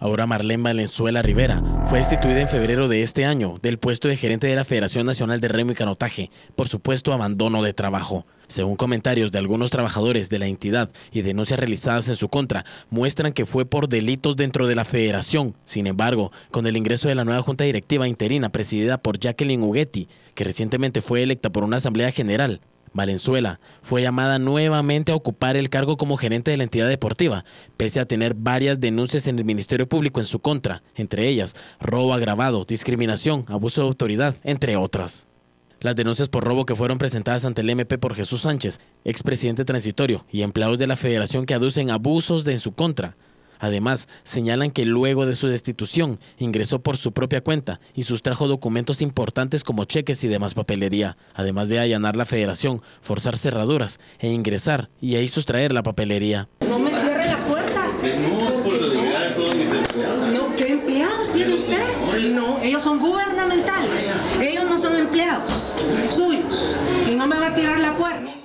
Ahora Marlene Valenzuela Rivera fue destituida en febrero de este año del puesto de gerente de la Federación Nacional de Remo y Canotaje por supuesto abandono de trabajo. Según comentarios de algunos trabajadores de la entidad y denuncias realizadas en su contra, muestran que fue por delitos dentro de la federación. Sin embargo, con el ingreso de la nueva junta directiva interina presidida por Jacqueline Uguetti, que recientemente fue electa por una asamblea general, Valenzuela fue llamada nuevamente a ocupar el cargo como gerente de la entidad deportiva, pese a tener varias denuncias en el Ministerio Público en su contra, entre ellas robo agravado, discriminación, abuso de autoridad, entre otras. Las denuncias por robo que fueron presentadas ante el MP por Jesús Sánchez, expresidente transitorio, y empleados de la federación que aducen abusos de en su contra, Además, señalan que luego de su destitución ingresó por su propia cuenta y sustrajo documentos importantes como cheques y demás papelería, además de allanar la federación, forzar cerraduras e ingresar y ahí sustraer la papelería. No me cierre la puerta. No, es por todos mis empleados. No, ¿qué empleados tiene usted? No, ellos son gubernamentales. Ellos no son empleados suyos. Y no me va a tirar la puerta.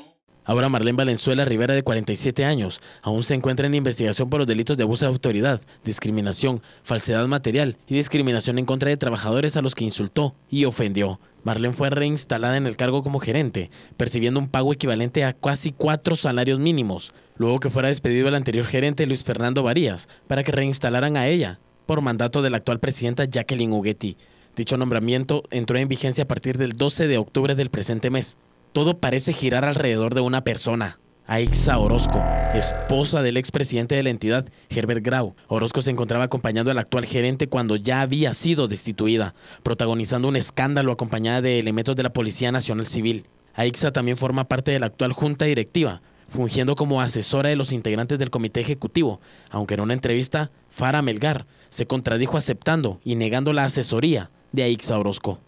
Ahora Marlene Valenzuela Rivera, de 47 años, aún se encuentra en investigación por los delitos de abuso de autoridad, discriminación, falsedad material y discriminación en contra de trabajadores a los que insultó y ofendió. Marlene fue reinstalada en el cargo como gerente, percibiendo un pago equivalente a casi cuatro salarios mínimos, luego que fuera despedido el anterior gerente Luis Fernando Varías para que reinstalaran a ella, por mandato de la actual presidenta Jacqueline Huguetti. Dicho nombramiento entró en vigencia a partir del 12 de octubre del presente mes. Todo parece girar alrededor de una persona, Aixa Orozco, esposa del expresidente de la entidad, Herbert Grau. Orozco se encontraba acompañando al actual gerente cuando ya había sido destituida, protagonizando un escándalo acompañada de elementos de la Policía Nacional Civil. Aixa también forma parte de la actual junta directiva, fungiendo como asesora de los integrantes del comité ejecutivo, aunque en una entrevista, Fara Melgar se contradijo aceptando y negando la asesoría de Aixa Orozco.